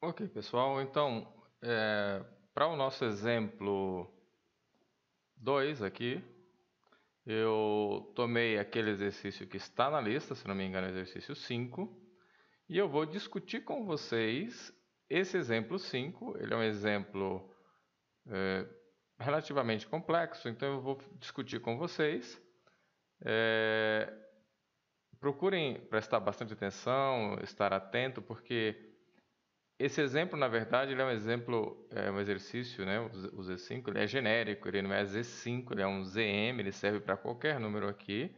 Ok, pessoal. Então, é, para o nosso exemplo 2 aqui, eu tomei aquele exercício que está na lista, se não me engano, é exercício 5, e eu vou discutir com vocês esse exemplo 5. Ele é um exemplo é, relativamente complexo, então eu vou discutir com vocês. É, procurem prestar bastante atenção, estar atento, porque esse exemplo, na verdade, ele é um exemplo, é um exercício, né? O Z5 ele é genérico, ele não é Z5, ele é um ZM, ele serve para qualquer número aqui.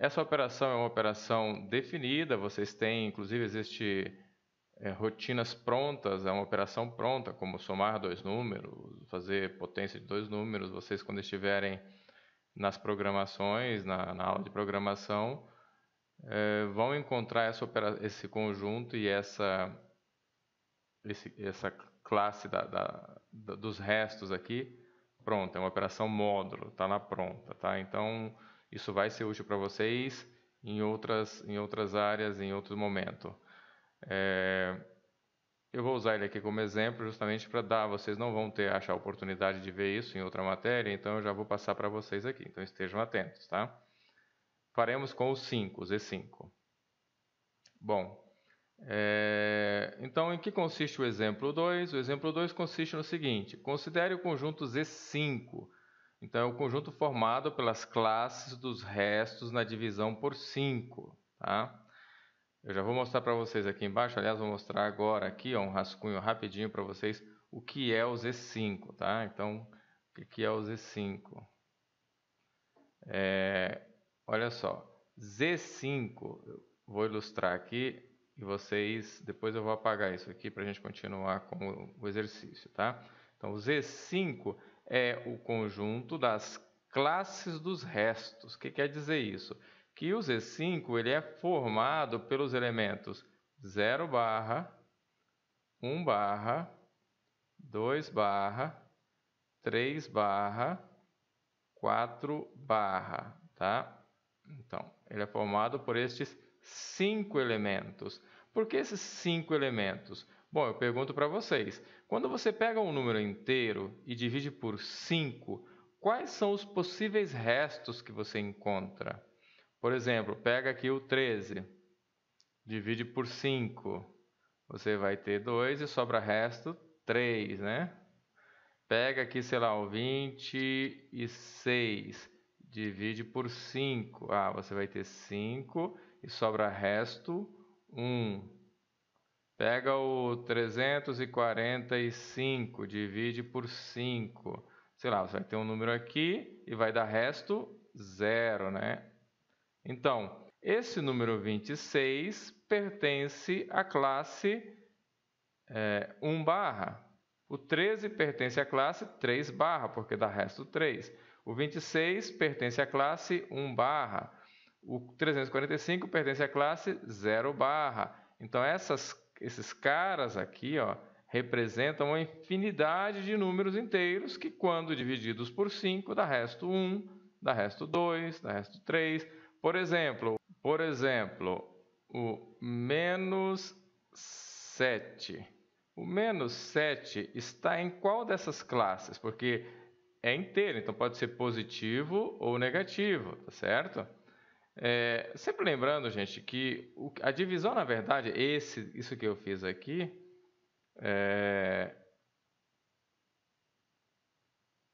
Essa operação é uma operação definida, vocês têm, inclusive, existe é, rotinas prontas, é uma operação pronta, como somar dois números, fazer potência de dois números. Vocês, quando estiverem nas programações, na, na aula de programação, é, vão encontrar essa, esse conjunto e essa esse, essa classe da, da, da, dos restos aqui, pronto, é uma operação módulo, está na pronta, tá? Então, isso vai ser útil para vocês em outras, em outras áreas, em outro momento. É, eu vou usar ele aqui como exemplo justamente para dar, vocês não vão ter achar a oportunidade de ver isso em outra matéria, então eu já vou passar para vocês aqui, então estejam atentos, tá? Faremos com o 5, Z5. Bom, é, então, em que consiste o exemplo 2? O exemplo 2 consiste no seguinte: considere o conjunto Z5. Então, é o conjunto formado pelas classes dos restos na divisão por 5. Tá? Eu já vou mostrar para vocês aqui embaixo. Aliás, vou mostrar agora aqui ó, um rascunho rapidinho para vocês o que é o Z5. Tá? Então, o que é o Z5? É, olha só, Z5, vou ilustrar aqui e vocês, depois eu vou apagar isso aqui para a gente continuar com o exercício, tá? Então, o Z5 é o conjunto das classes dos restos. O que quer dizer isso? Que o Z5 ele é formado pelos elementos 0 barra, 1 barra, 2 barra, 3 barra, 4 barra, tá? Então, ele é formado por estes cinco elementos. Por que esses cinco elementos? Bom, eu pergunto para vocês: quando você pega um número inteiro e divide por 5, quais são os possíveis restos que você encontra? Por exemplo, pega aqui o 13, divide por 5, você vai ter 2 e sobra resto 3, né? Pega aqui, sei lá, o 26, divide por 5, ah, você vai ter 5 e sobra resto 1. Pega o 345, divide por 5. Sei lá, você vai ter um número aqui e vai dar resto 0, né? Então, esse número 26 pertence à classe é, 1 barra. O 13 pertence à classe 3 barra, porque dá resto 3. O 26 pertence à classe 1 barra o 345 pertence à classe 0 barra. Então essas, esses caras aqui ó, representam uma infinidade de números inteiros que, quando divididos por 5, dá resto 1, dá resto 2, dá resto 3. Por exemplo, por exemplo, o menos 7. O menos 7 está em qual dessas classes? Porque é inteiro, então pode ser positivo ou negativo, tá certo? É, sempre lembrando, gente, que o, a divisão, na verdade, esse, isso que eu fiz aqui, é,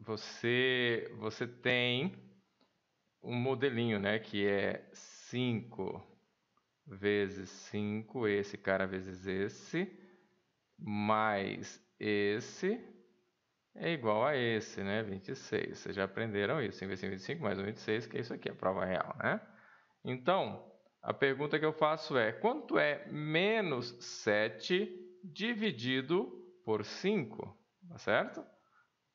você, você tem um modelinho, né, que é 5 vezes 5, esse cara vezes esse, mais esse é igual a esse, né, 26. Vocês já aprenderam isso, 5 vezes 25 mais 26, que é isso aqui, a prova real, né? Então, a pergunta que eu faço é: quanto é menos 7 dividido por 5? Tá certo?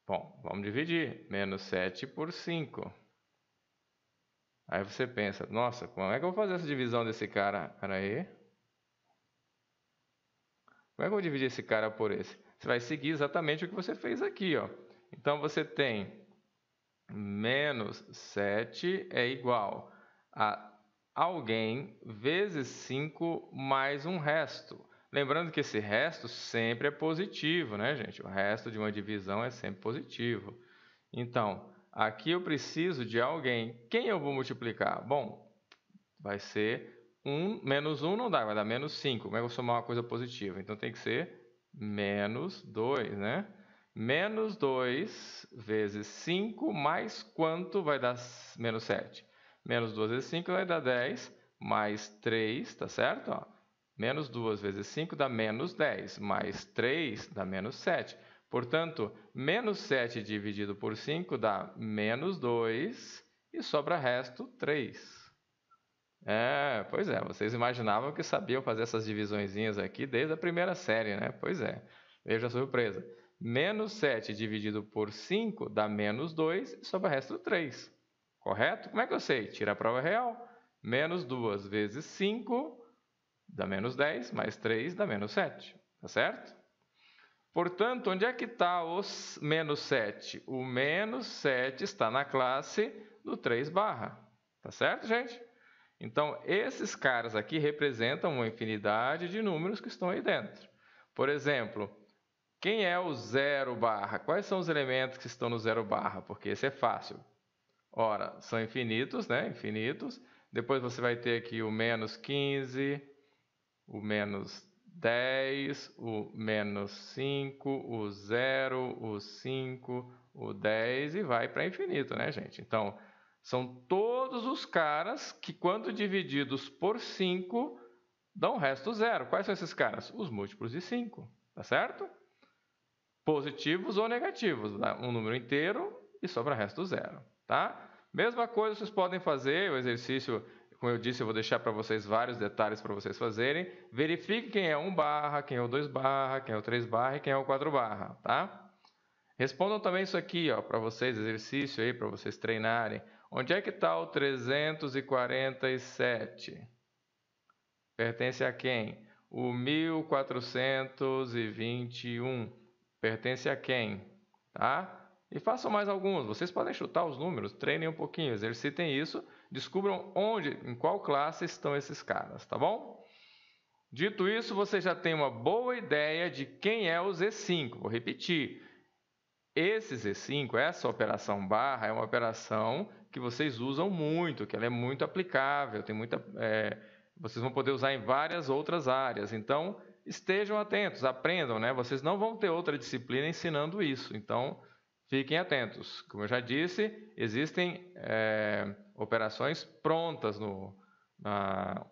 Bom, vamos dividir. Menos 7 por 5. Aí você pensa, nossa, como é que eu vou fazer essa divisão desse cara? Pera aí. Como é que eu vou dividir esse cara por esse? Você vai seguir exatamente o que você fez aqui. Ó. Então, você tem menos 7 é igual a alguém vezes 5 mais um resto. Lembrando que esse resto sempre é positivo, né, gente? O resto de uma divisão é sempre positivo. Então, aqui eu preciso de alguém. Quem eu vou multiplicar? Bom, vai ser 1 menos 1 não dá, vai dar menos 5. Como é que eu vou somar uma coisa positiva? Então tem que ser menos 2, né? Menos 2 vezes 5 mais quanto vai dar menos 7? Menos 2 vezes 5 vai dar 10, mais 3, tá certo? Ó, menos 2 vezes 5 dá menos 10, mais 3 dá menos 7. Portanto, menos 7 dividido por 5 dá menos 2 e sobra resto 3. É, pois é, vocês imaginavam que sabiam fazer essas divisõezinhas aqui desde a primeira série, né? Pois é, veja a surpresa. Menos 7 dividido por 5 dá menos 2 e sobra resto 3. Correto? Como é que eu sei? Tira a prova real. Menos 2 vezes 5 dá menos 10, mais 3 dá menos 7. Tá certo? Portanto, onde é que está o menos 7? O menos 7 está na classe do 3 barra. Tá certo, gente? Então, esses caras aqui representam uma infinidade de números que estão aí dentro. Por exemplo, quem é o 0 barra? Quais são os elementos que estão no 0 barra? Porque esse é fácil. Ora, são infinitos, né? Infinitos. Depois você vai ter aqui o menos 15, o menos 10, o menos 5, o 0, o 5, o 10 e vai para infinito, né, gente? Então, são todos os caras que, quando divididos por 5, dão o resto zero. Quais são esses caras? Os múltiplos de 5, tá certo? Positivos ou negativos, né? um número inteiro e sobra resto zero tá? Mesma coisa vocês podem fazer, o exercício, como eu disse, eu vou deixar para vocês vários detalhes para vocês fazerem. Verifique quem é 1 barra, quem é o 2 barra, quem é o 3 barra e quem é o 4 barra, tá? Respondam também isso aqui, ó, para vocês, exercício aí, para vocês treinarem. Onde é que está o 347? Pertence a quem? O 1421 pertence a quem? Tá? E façam mais alguns. Vocês podem chutar os números, treinem um pouquinho, exercitem isso, descubram onde, em qual classe estão esses caras, tá bom? Dito isso, você já tem uma boa ideia de quem é o Z5. Vou repetir. Esse Z5, essa operação barra, é uma operação que vocês usam muito, que ela é muito aplicável, tem muita, é, vocês vão poder usar em várias outras áreas. Então, estejam atentos, aprendam, né? Vocês não vão ter outra disciplina ensinando isso. Então, Fiquem atentos. Como eu já disse, existem é, operações prontas no, na,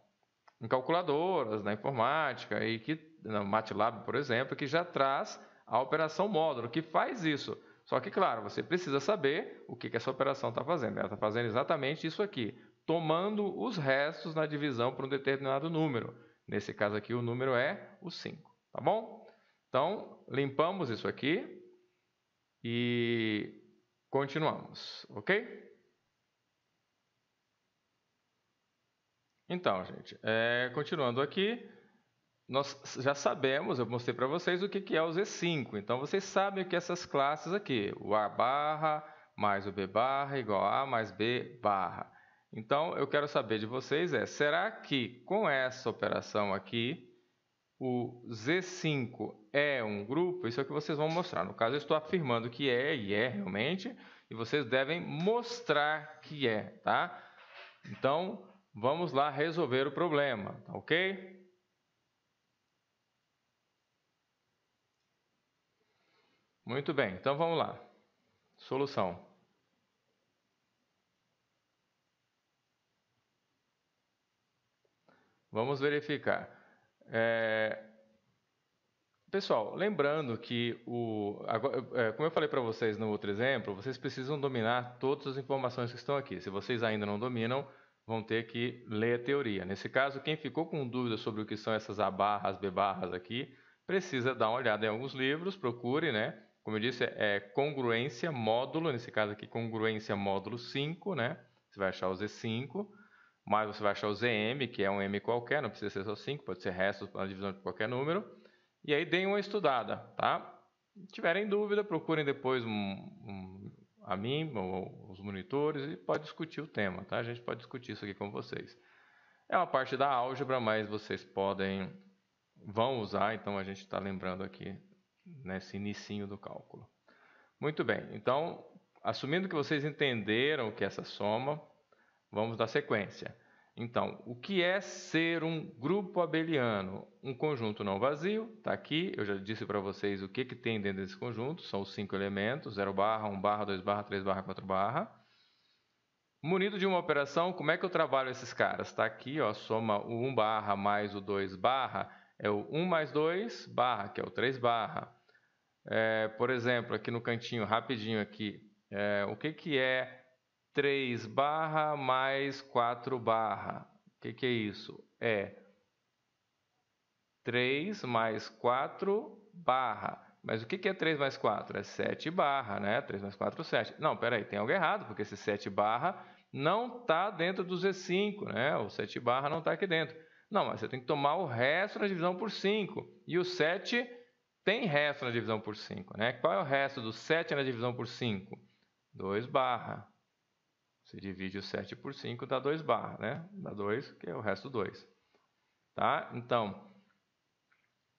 em calculadoras, na informática, e que, no MATLAB, por exemplo, que já traz a operação módulo, que faz isso. Só que, claro, você precisa saber o que, que essa operação está fazendo. Ela está fazendo exatamente isso aqui, tomando os restos na divisão por um determinado número. Nesse caso aqui, o número é o 5, tá bom? Então, limpamos isso aqui, e continuamos, ok? Então, gente, é, continuando aqui, nós já sabemos, eu mostrei para vocês o que, que é o Z5. Então, vocês sabem o que é essas classes aqui, o A barra mais o B barra igual a, a mais B barra. Então, eu quero saber de vocês é, será que com essa operação aqui, o Z5 é um grupo, isso é o que vocês vão mostrar. No caso, eu estou afirmando que é e é realmente, e vocês devem mostrar que é, tá? Então, vamos lá resolver o problema, tá ok? Muito bem, então vamos lá. Solução. Vamos verificar. É... Pessoal, lembrando que, o, é, como eu falei para vocês no outro exemplo, vocês precisam dominar todas as informações que estão aqui. Se vocês ainda não dominam, vão ter que ler a teoria. Nesse caso, quem ficou com dúvida sobre o que são essas A barras, B barras aqui, precisa dar uma olhada em alguns livros, procure, né? Como eu disse, é congruência módulo, nesse caso aqui, congruência módulo 5, né? Você vai achar o Z5 mais você vai achar o ZM, que é um M qualquer, não precisa ser só 5, pode ser resto na divisão de qualquer número. E aí deem uma estudada, tá? Se tiverem dúvida, procurem depois um, um, a mim, ou os monitores, e pode discutir o tema, tá? A gente pode discutir isso aqui com vocês. É uma parte da álgebra, mas vocês podem, vão usar, então a gente está lembrando aqui nesse inicinho do cálculo. Muito bem, então, assumindo que vocês entenderam o que é essa soma, Vamos dar sequência. Então, o que é ser um grupo abeliano? Um conjunto não vazio, está aqui, eu já disse para vocês o que, que tem dentro desse conjunto, são os cinco elementos, 0 barra, 1 barra, 2 barra, 3 barra, 4 barra. Munido de uma operação, como é que eu trabalho esses caras? Está aqui, ó, soma o 1 barra mais o 2 barra, é o 1 mais 2 barra, que é o 3 barra. É, por exemplo, aqui no cantinho, rapidinho aqui, é, o que, que é 3 barra mais 4 barra. O que, que, é isso? É 3 mais 4 barra. Mas o que, que é 3 mais 4? É 7 barra, né? 3 mais 4, 7. Não, peraí, tem algo errado, porque esse 7 barra não está dentro do Z5, né? O 7 barra não está aqui dentro. Não, mas você tem que tomar o resto na divisão por 5. E o 7 tem resto na divisão por 5, né? Qual é o resto do 7 na divisão por 5? 2 barra. Você divide o 7 por 5, dá 2 barra, né? Dá 2, que é o resto 2. Tá? Então,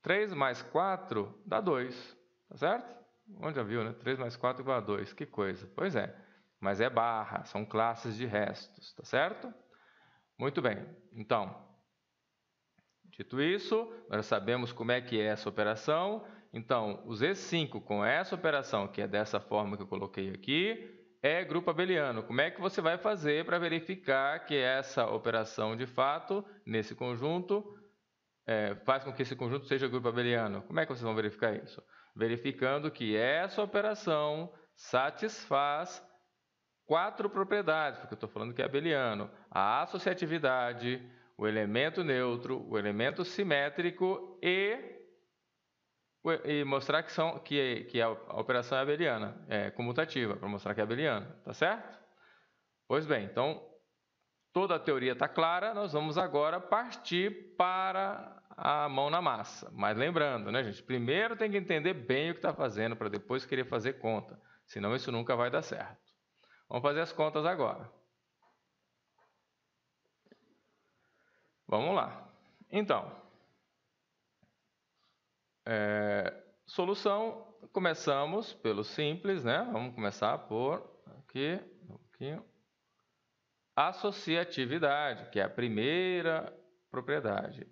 3 mais 4 dá 2, tá certo? Onde já viu, né? 3 mais 4 igual a 2, que coisa. Pois é, mas é barra, são classes de restos, tá certo? Muito bem, então, dito isso, nós sabemos como é que é essa operação. Então, os E5 com essa operação, que é dessa forma que eu coloquei aqui, é grupo abeliano. Como é que você vai fazer para verificar que essa operação de fato, nesse conjunto, é, faz com que esse conjunto seja grupo abeliano? Como é que vocês vão verificar isso? Verificando que essa operação satisfaz quatro propriedades, porque eu estou falando que é abeliano: a associatividade, o elemento neutro, o elemento simétrico e e mostrar que, são, que, que a operação é abeliana, é comutativa, para mostrar que é abeliana, tá certo? Pois bem, então toda a teoria está clara, nós vamos agora partir para a mão na massa. Mas lembrando, né, gente? Primeiro tem que entender bem o que está fazendo para depois querer fazer conta. Senão isso nunca vai dar certo. Vamos fazer as contas agora. Vamos lá. Então, é, solução, começamos pelo simples, né? Vamos começar por aqui, um pouquinho. Associatividade, que é a primeira propriedade.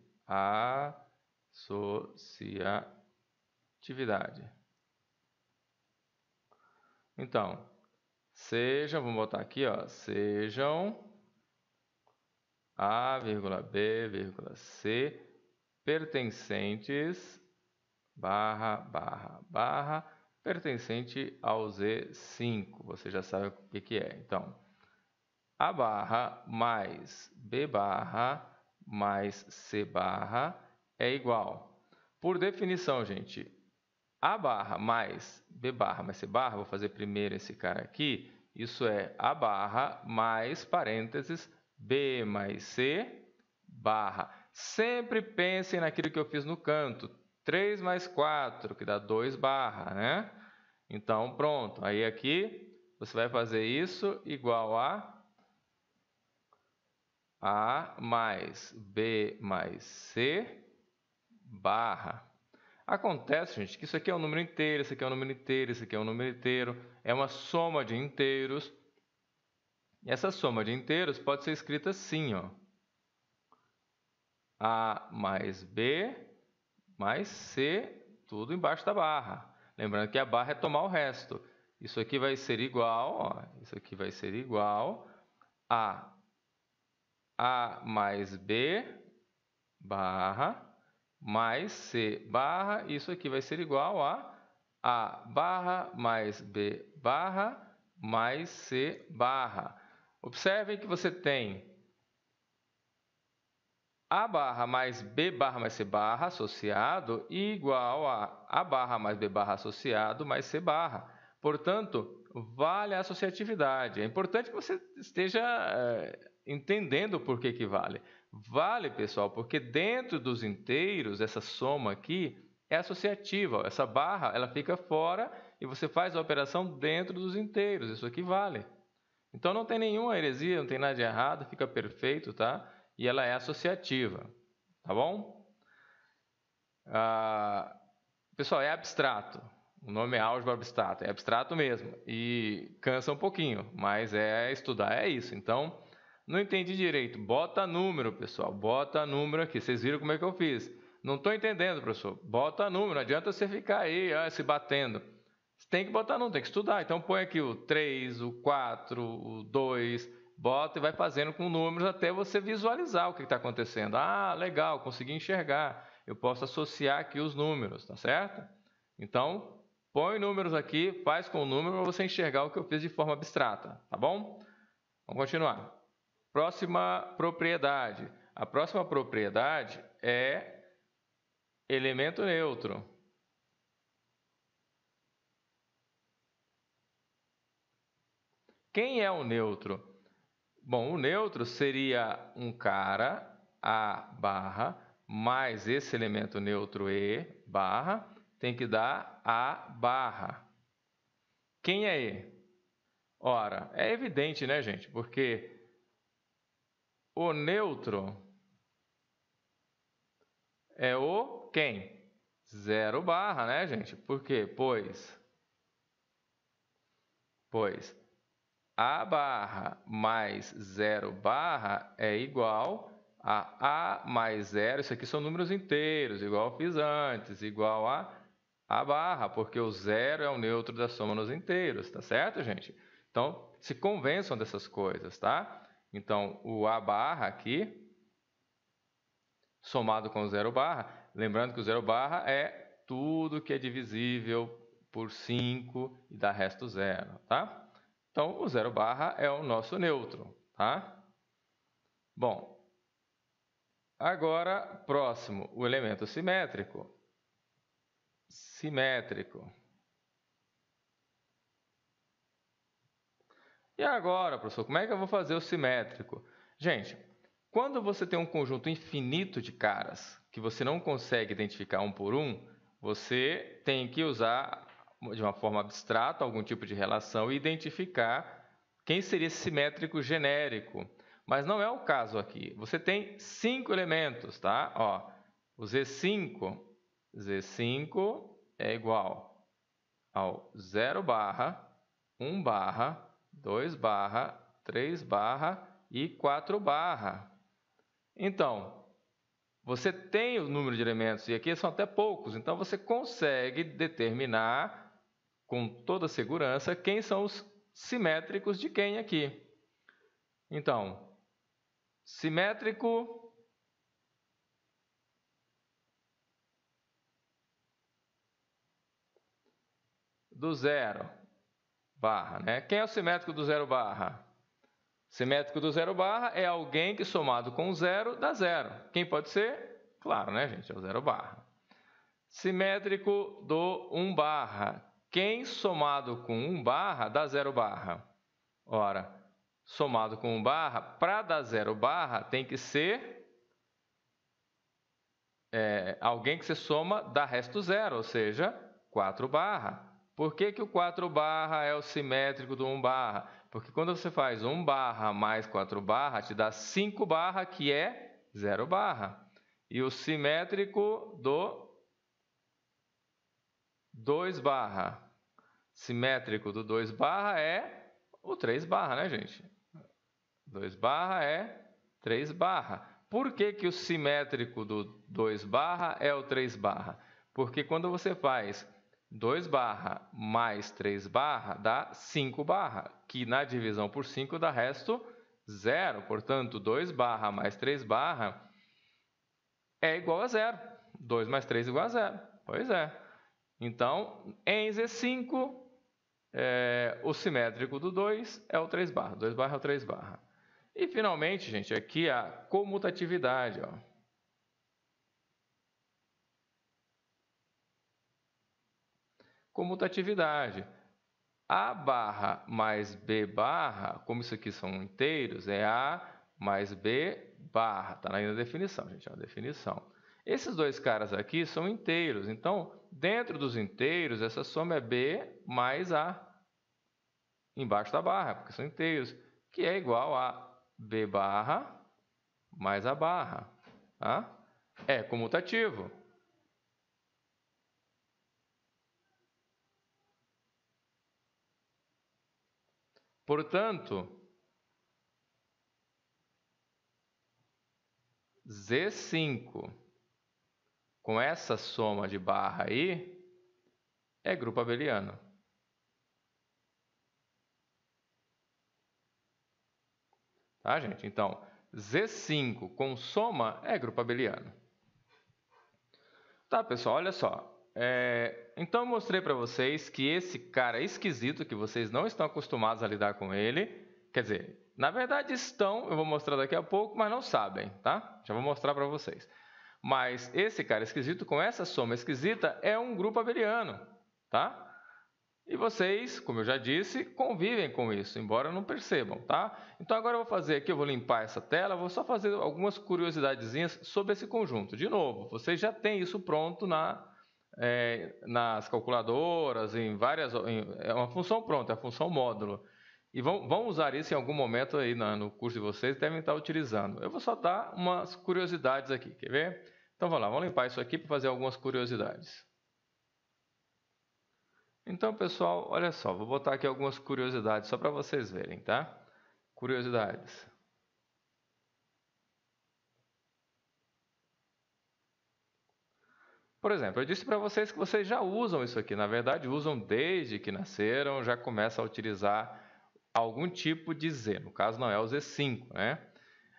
Associatividade. Então, sejam, vamos botar aqui, ó, sejam A, B, C pertencentes barra, barra, barra, pertencente ao Z5. Você já sabe o que, que é. Então, A barra mais B barra mais C barra é igual. Por definição, gente, A barra mais B barra mais C barra, vou fazer primeiro esse cara aqui, isso é A barra mais parênteses B mais C barra. Sempre pensem naquilo que eu fiz no canto. 3 mais 4, que dá 2 barra, né? Então, pronto. Aí aqui, você vai fazer isso igual a A mais B mais C barra. Acontece, gente, que isso aqui é um número inteiro, isso aqui é um número inteiro, isso aqui é um número inteiro. É uma soma de inteiros. E essa soma de inteiros pode ser escrita assim, ó. A mais B mais C tudo embaixo da barra. Lembrando que a barra é tomar o resto. Isso aqui vai ser igual, ó, isso aqui vai ser igual a A mais B barra mais C barra, isso aqui vai ser igual a A barra mais B barra mais C barra. Observem que você tem a barra mais B barra mais C barra associado igual a A barra mais B barra associado mais C barra. Portanto, vale a associatividade. É importante que você esteja é, entendendo por que, que vale. Vale, pessoal, porque dentro dos inteiros, essa soma aqui é associativa. Essa barra ela fica fora e você faz a operação dentro dos inteiros. Isso aqui vale. Então não tem nenhuma heresia, não tem nada de errado, fica perfeito, tá? e ela é associativa, tá bom? Ah, pessoal, é abstrato. O nome é álgebra abstrata, é abstrato mesmo e cansa um pouquinho, mas é estudar é isso. Então, não entendi direito. Bota número, pessoal. Bota número aqui. Vocês viram como é que eu fiz? Não estou entendendo, professor. Bota número. Não adianta você ficar aí ó, ah, se batendo. Você tem que botar número, tem que estudar. Então põe aqui o 3, o 4, o 2, bota e vai fazendo com números até você visualizar o que está acontecendo. Ah, legal, consegui enxergar. Eu posso associar aqui os números, tá certo? Então, põe números aqui, faz com o número para você enxergar o que eu fiz de forma abstrata, tá bom? Vamos continuar. Próxima propriedade. A próxima propriedade é elemento neutro. Quem é o neutro? Bom, o neutro seria um cara A barra mais esse elemento neutro E barra tem que dar A barra. Quem é E? Ora, é evidente, né, gente? Porque o neutro é o quem? Zero barra, né, gente? Por quê? Pois. Pois a barra mais zero barra é igual a A mais zero. Isso aqui são números inteiros, igual eu fiz antes, igual a A barra, porque o zero é o neutro da soma nos inteiros, tá certo, gente? Então, se convençam dessas coisas, tá? Então, o A barra aqui, somado com o zero barra, lembrando que o zero barra é tudo que é divisível por 5 e dá resto zero, tá? Então, o zero barra é o nosso neutro, tá? Bom, agora, próximo, o elemento simétrico. Simétrico. E agora, professor, como é que eu vou fazer o simétrico? Gente, quando você tem um conjunto infinito de caras que você não consegue identificar um por um, você tem que usar de uma forma abstrata, algum tipo de relação, e identificar quem seria esse simétrico genérico. Mas não é o caso aqui. Você tem cinco elementos, tá? Ó, o Z5, Z5 é igual ao 0 barra, 1 barra, 2 barra, 3 barra e 4 barra. Então, você tem o número de elementos, e aqui são até poucos, então você consegue determinar com toda segurança quem são os simétricos de quem aqui. Então, simétrico do zero barra, né? Quem é o simétrico do zero barra? Simétrico do zero barra é alguém que somado com zero dá zero. Quem pode ser? Claro, né, gente? É o zero barra. Simétrico do 1 um barra. Quem somado com 1 barra dá 0 barra. Ora, somado com 1 barra, para dar 0 barra tem que ser é, alguém que se soma dá resto zero, ou seja, 4 barra. Por que, que o 4 barra é o simétrico do 1 barra? Porque quando você faz 1 barra mais 4 barra, te dá 5 barra, que é 0 barra. E o simétrico do 2 barra simétrico do 2 barra é o 3 barra, né, gente? 2 barra é 3 barra. Por que, que o simétrico do 2 barra é o 3 barra? Porque quando você faz 2 barra mais 3 barra, dá 5 barra, que na divisão por 5 dá resto zero. Portanto, 2 barra mais 3 barra é igual a zero. 2 mais 3 igual a zero. Pois é. Então, em Z5, é, é, o simétrico do 2 é o 3 barra. 2 barra é o 3 barra. E, finalmente, gente, aqui a comutatividade. Ó. Comutatividade. A barra mais B barra, como isso aqui são inteiros, é A mais B barra. Está na definição, gente. É uma definição. Esses dois caras aqui são inteiros, então dentro dos inteiros essa soma é B mais A, embaixo da barra, porque são inteiros, que é igual a B barra mais a barra. Tá? É comutativo. Portanto, Z5 com essa soma de barra aí, é grupo abeliano. Tá, gente? Então, Z5 com soma é grupo abeliano. Tá, pessoal, olha só. É, então, eu mostrei para vocês que esse cara esquisito, que vocês não estão acostumados a lidar com ele, quer dizer, na verdade estão, eu vou mostrar daqui a pouco, mas não sabem, tá? Já vou mostrar para vocês. Mas esse cara esquisito com essa soma esquisita é um grupo abeliano, tá? E vocês, como eu já disse, convivem com isso, embora não percebam, tá? Então agora eu vou fazer aqui, eu vou limpar essa tela, vou só fazer algumas curiosidadezinhas sobre esse conjunto. De novo, vocês já têm isso pronto na, é, nas calculadoras, em várias... Em, é uma função pronta, é a função módulo. E vão, vão usar isso em algum momento aí na, no curso de vocês, devem estar utilizando. Eu vou só dar umas curiosidades aqui, quer ver? Então vamos lá, vamos limpar isso aqui para fazer algumas curiosidades. Então, pessoal, olha só, vou botar aqui algumas curiosidades só para vocês verem, tá? Curiosidades. Por exemplo, eu disse para vocês que vocês já usam isso aqui. Na verdade, usam desde que nasceram, já começam a utilizar algum tipo de Z. No caso, não é o Z5, né?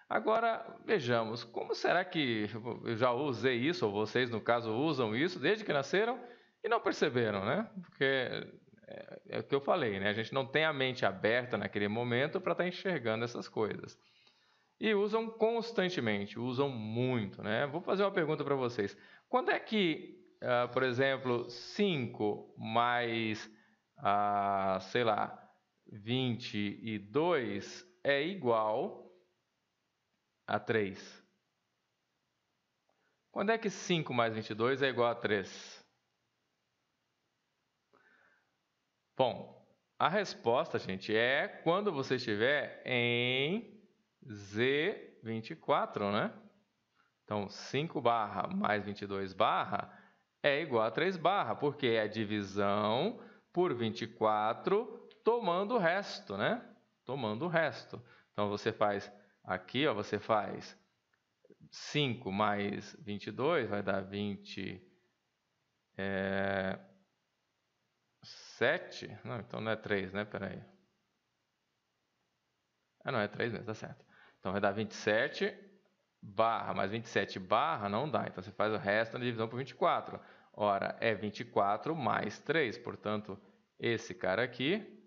Agora, vejamos, como será que eu já usei isso, ou vocês, no caso, usam isso desde que nasceram e não perceberam, né? Porque é, é o que eu falei, né? A gente não tem a mente aberta naquele momento para estar tá enxergando essas coisas. E usam constantemente, usam muito, né? Vou fazer uma pergunta para vocês. Quando é que, uh, por exemplo, 5 mais, uh, sei lá, 22 é igual a 3. Quando é que 5 mais 22 é igual a 3? Bom, a resposta, gente, é quando você estiver em Z24, né? Então, 5 barra mais 22 barra é igual a 3 barra, porque é a divisão por 24 tomando o resto, né? Tomando o resto. Então você faz aqui, ó, você faz 5 mais 22, vai dar 27. É, Não, então não é 3, né? Peraí. Ah, não, é 3 mesmo, tá certo. Então vai dar 27 barra, mais 27 barra não dá. Então você faz o resto na divisão por 24. Ora, é 24 mais 3, portanto, esse cara aqui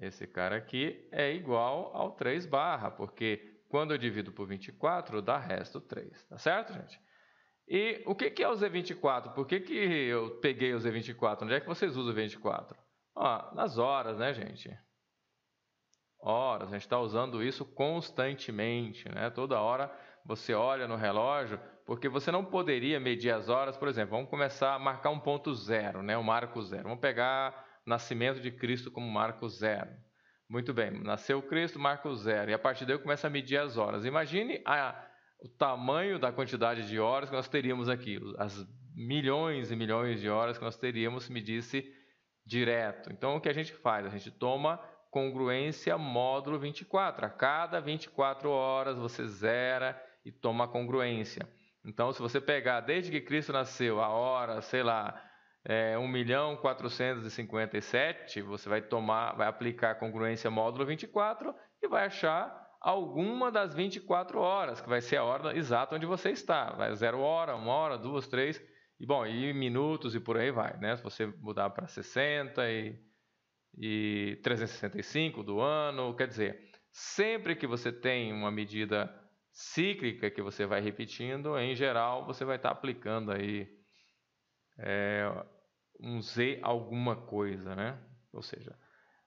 esse cara aqui é igual ao 3 barra, porque quando eu divido por 24, dá resto 3. Tá certo, gente? E o que, que é o Z24? Por que, que eu peguei o Z24? Onde é que vocês usam o 24? Ó, nas horas, né, gente? Horas, a gente está usando isso constantemente, né? Toda hora você olha no relógio, porque você não poderia medir as horas, por exemplo, vamos começar a marcar um ponto zero, né? Um marco zero. Vamos pegar nascimento de Cristo como marco zero. Muito bem, nasceu Cristo, marco zero. E a partir daí começa a medir as horas. Imagine a, o tamanho da quantidade de horas que nós teríamos aqui, as milhões e milhões de horas que nós teríamos se medisse direto. Então o que a gente faz? A gente toma congruência módulo 24. A cada 24 horas você zera e toma congruência. Então, se você pegar desde que Cristo nasceu, a hora, sei lá, é, 1 milhão 457, você vai tomar, vai aplicar a congruência módulo 24 e vai achar alguma das 24 horas, que vai ser a hora exata onde você está. Vai zero hora, uma hora, duas, três, e bom, e minutos e por aí vai, né? Se você mudar para 60 e, e 365 do ano, quer dizer, sempre que você tem uma medida cíclica que você vai repetindo, em geral você vai estar aplicando aí é, um Z alguma coisa, né? Ou seja,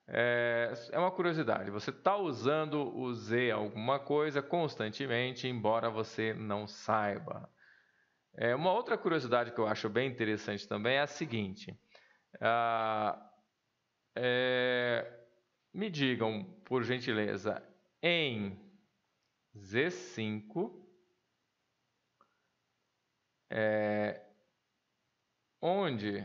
é, é uma curiosidade. Você está usando o Z alguma coisa constantemente, embora você não saiba. É, uma outra curiosidade que eu acho bem interessante também é a seguinte. Ah, é, me digam, por gentileza, em Z5, é, onde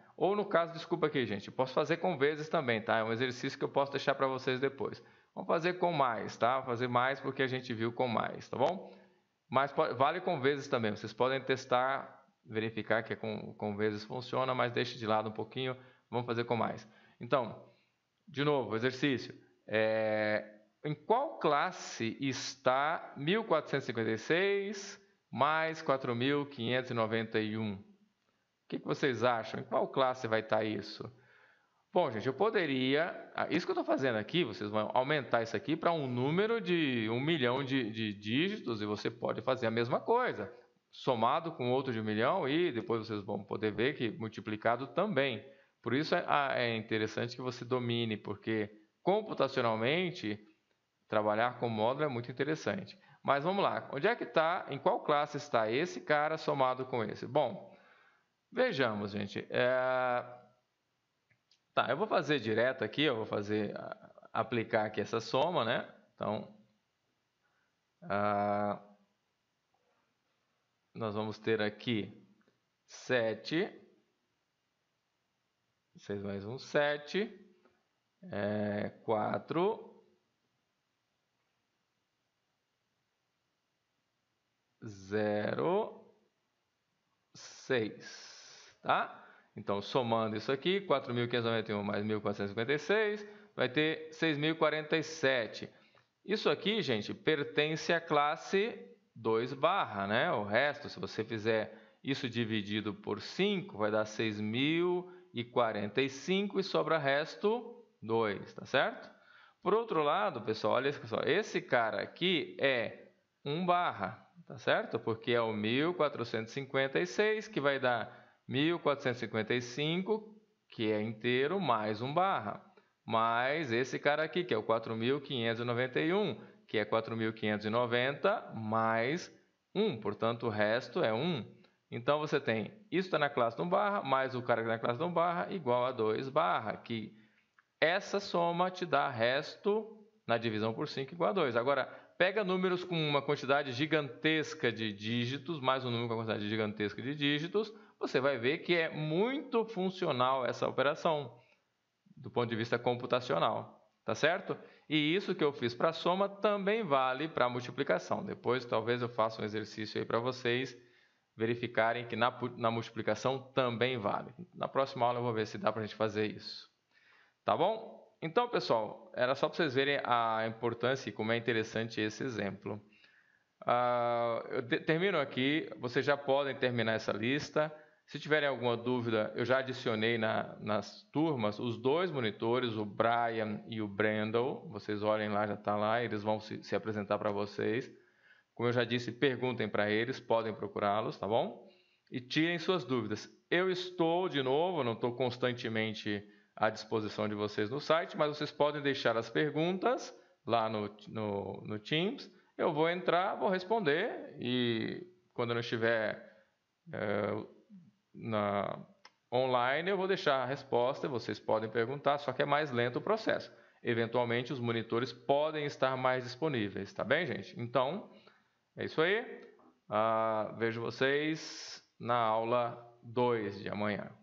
Ou no caso, desculpa aqui, gente, eu posso fazer com vezes também, tá? É um exercício que eu posso deixar para vocês depois. Vamos fazer com mais, tá? Vou fazer mais porque a gente viu com mais, tá bom? Mas pode, vale com vezes também. Vocês podem testar, verificar que é com, com vezes funciona, mas deixe de lado um pouquinho. Vamos fazer com mais. Então, de novo, exercício. É, em qual classe está 1456 mais 4591? que, que vocês acham? Em qual classe vai estar tá isso? Bom, gente, eu poderia. Ah, isso que eu estou fazendo aqui, vocês vão aumentar isso aqui para um número de um milhão de, de, dígitos e você pode fazer a mesma coisa, somado com outro de um milhão e depois vocês vão poder ver que multiplicado também. Por isso é, ah, é interessante que você domine, porque computacionalmente trabalhar com módulo é muito interessante. Mas vamos lá, onde é que está? Em qual classe está esse cara somado com esse? Bom, Vejamos, gente. É... Tá, eu vou fazer direto aqui, eu vou fazer aplicar aqui essa soma, né? Então, ah, nós vamos ter aqui 7, 6 mais 1, 7, é, 4, 0, 6 tá? Então, somando isso aqui, 4.591 mais 1.456, vai ter 6.047. Isso aqui, gente, pertence à classe 2 barra, né? O resto, se você fizer isso dividido por 5, vai dar 6.045 e sobra resto 2, tá certo? Por outro lado, pessoal, olha só, esse cara aqui é 1 barra, tá certo? Porque é o 1456 que vai dar 1455, que é inteiro, mais um barra. Mais esse cara aqui, que é o 4.591, que é 4.590 mais 1. Portanto, o resto é 1. Então, você tem isso está na classe de 1 barra, mais o cara que está na classe de 1 barra, igual a 2 barra, que essa soma te dá resto na divisão por 5 igual a 2. Agora, pega números com uma quantidade gigantesca de dígitos, mais um número com uma quantidade gigantesca de dígitos, você vai ver que é muito funcional essa operação do ponto de vista computacional, tá certo? E isso que eu fiz para a soma também vale para a multiplicação. Depois talvez eu faça um exercício aí para vocês verificarem que na, na, multiplicação também vale. Na próxima aula eu vou ver se dá para a gente fazer isso. Tá bom? Então, pessoal, era só para vocês verem a importância e como é interessante esse exemplo. Uh, eu termino aqui, vocês já podem terminar essa lista. Se tiverem alguma dúvida, eu já adicionei na, nas turmas os dois monitores, o Brian e o Brendel. Vocês olhem lá, já está lá, eles vão se, se apresentar para vocês. Como eu já disse, perguntem para eles, podem procurá-los, tá bom? E tirem suas dúvidas. Eu estou, de novo, não estou constantemente à disposição de vocês no site, mas vocês podem deixar as perguntas lá no, no, no Teams. Eu vou entrar, vou responder e quando eu não estiver. Eh, na online, eu vou deixar a resposta, vocês podem perguntar, só que é mais lento o processo. Eventualmente, os monitores podem estar mais disponíveis, tá bem, gente? Então, é isso aí. Ah, vejo vocês na aula 2 de amanhã.